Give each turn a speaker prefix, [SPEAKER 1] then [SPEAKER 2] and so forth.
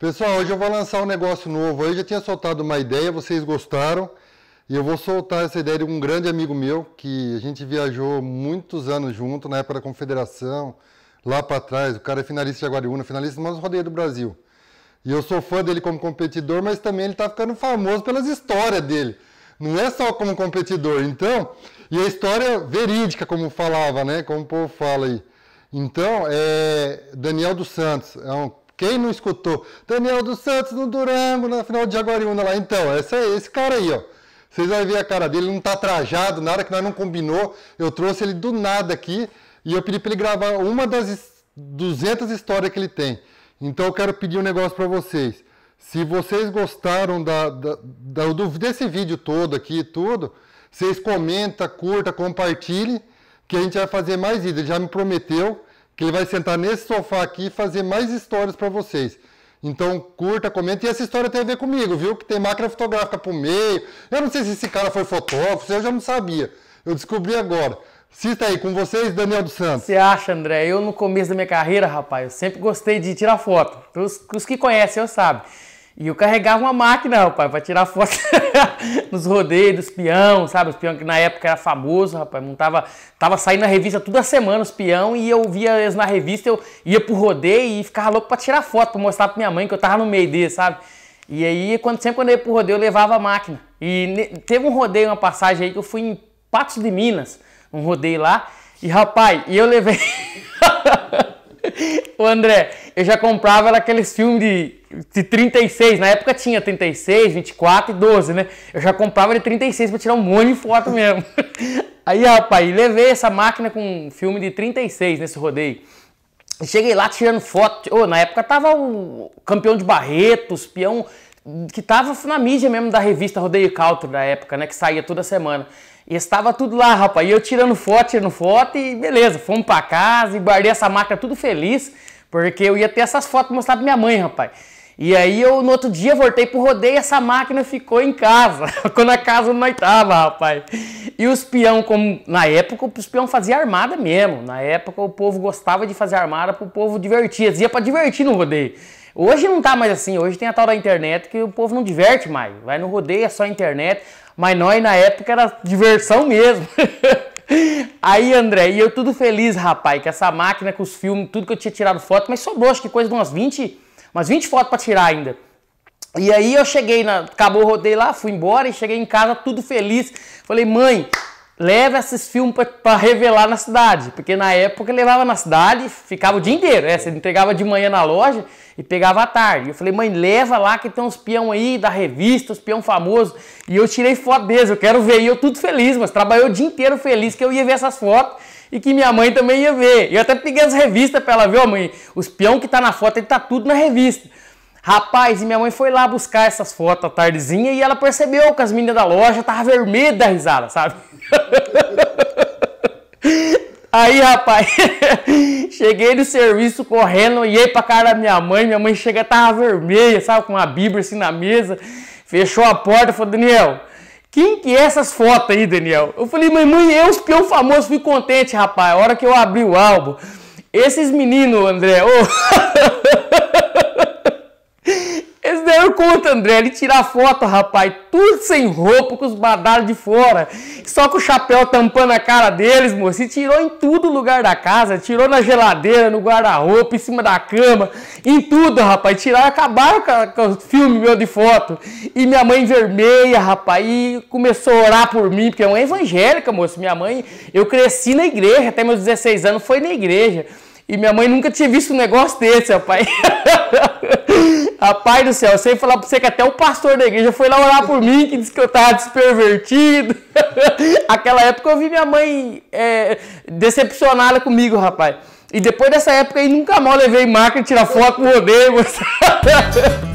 [SPEAKER 1] Pessoal, hoje eu vou lançar um negócio novo. Eu já tinha soltado uma ideia, vocês gostaram. E eu vou soltar essa ideia de um grande amigo meu, que a gente viajou muitos anos junto, na época da Confederação, lá para trás. O cara é finalista de Aguariúna, finalista do mais rodeio do Brasil. E eu sou fã dele como competidor, mas também ele está ficando famoso pelas histórias dele. Não é só como competidor, então. E a história verídica, como falava, né? Como o povo fala aí. Então, é Daniel dos Santos é um quem não escutou? Daniel dos Santos no Durango, na final de Jaguariúna lá. Então, esse, é esse cara aí, ó. Vocês vão ver a cara dele, não tá trajado, nada que nós não combinou. Eu trouxe ele do nada aqui e eu pedi para ele gravar uma das 200 histórias que ele tem. Então eu quero pedir um negócio para vocês. Se vocês gostaram da, da, da, desse vídeo todo aqui e tudo, vocês comentem, curta, compartilhe, que a gente vai fazer mais vídeos. Ele já me prometeu que ele vai sentar nesse sofá aqui e fazer mais histórias para vocês. Então curta, comenta. E essa história tem a ver comigo, viu? Que tem máquina fotográfica pro meio. Eu não sei se esse cara foi fotógrafo, eu já não sabia. Eu descobri agora. Cita aí, com vocês,
[SPEAKER 2] Daniel dos Santos. Você acha, André? Eu no começo da minha carreira, rapaz, eu sempre gostei de tirar foto. Os, os que conhecem, eu sabem. E eu carregava uma máquina, rapaz, para tirar foto nos rodeios dos peão, sabe? Os peão que na época era famoso, rapaz, não tava, saindo na revista toda semana os peão e eu via eles na revista, eu ia pro rodeio e ficava louco para tirar foto, para mostrar para minha mãe que eu tava no meio deles, sabe? E aí, quando, sempre quando eu ia pro rodeio, eu levava a máquina. E teve um rodeio, uma passagem aí que eu fui em Patos de Minas, um rodeio lá, e rapaz, e eu levei O André, eu já comprava aqueles filmes de, de 36, na época tinha 36, 24 e 12, né? Eu já comprava de 36 para tirar um monte de foto mesmo. Aí, rapaz, levei essa máquina com um filme de 36 nesse rodeio. Cheguei lá tirando foto. Oh, na época tava o campeão de Barretos, peão que tava na mídia mesmo da revista Rodeio Cautro da época, né? Que saía toda semana. E estava tudo lá, rapaz. E eu tirando foto, tirando foto e beleza. Fomos para casa e guardei essa máquina tudo feliz, porque eu ia ter essas fotos mostrar pra minha mãe, rapaz. E aí eu no outro dia voltei pro rodeio e essa máquina ficou em casa, quando a casa não estava, rapaz. E os peão, como na época, os peão fazia armada mesmo. Na época o povo gostava de fazer armada pro povo divertir, eles ia para divertir no rodeio. Hoje não tá mais assim, hoje tem a tal da internet que o povo não diverte mais. Vai no rodeio, é só internet. Mas nós na época era diversão mesmo. Aí, André, e eu tudo feliz, rapaz, com essa máquina, com os filmes, tudo que eu tinha tirado foto, mas sobrou acho que coisa de umas 20, umas 20 fotos para tirar ainda. E aí eu cheguei, na, acabou o rodeio lá, fui embora e cheguei em casa tudo feliz. Falei, mãe, leva esses filmes para revelar na cidade. Porque na época levava na cidade ficava o dia inteiro. É, você entregava de manhã na loja e pegava à tarde. Eu falei, mãe, leva lá que tem uns peão aí da revista, os peão famosos. E eu tirei foto deles, eu quero ver. E eu tudo feliz, mas trabalhei o dia inteiro feliz que eu ia ver essas fotos e que minha mãe também ia ver. Eu até peguei as revistas para ela ver, ó, mãe, os peão que tá na foto, ele tá tudo na revista. Rapaz, e minha mãe foi lá buscar essas fotos à tardezinha e ela percebeu que as meninas da loja tava vermelha da risada, sabe? Aí, rapaz, cheguei do serviço correndo, olhei pra cara da minha mãe, minha mãe chega, tava vermelha, sabe, com uma bíblia assim na mesa, fechou a porta, falou, Daniel, quem que é essas fotos aí, Daniel? Eu falei, mãe, mãe, eu, espião famoso, fui contente, rapaz, a hora que eu abri o álbum, esses meninos, André, ô... Oh... eu conto, André, ele tirar foto, rapaz, tudo sem roupa, com os badalhos de fora, só com o chapéu tampando a cara deles, moço. E tirou em tudo o lugar da casa, tirou na geladeira, no guarda-roupa, em cima da cama, em tudo, rapaz. Tiraram, acabaram com, o filme meu de foto. E minha mãe vermelha, rapaz, e começou a orar por mim, porque é uma evangélica, moço. Minha mãe, eu cresci na igreja, até meus 16 anos foi na igreja. E minha mãe nunca tinha visto um negócio desse, rapaz. Rapaz do céu, eu sei falar pra você que até o pastor da igreja foi lá orar por mim, que disse que eu tava despervertido. Aquela época eu vi minha mãe é, decepcionada comigo, rapaz. E depois dessa época aí nunca mais levei marca tirar foto com o Rodrigo.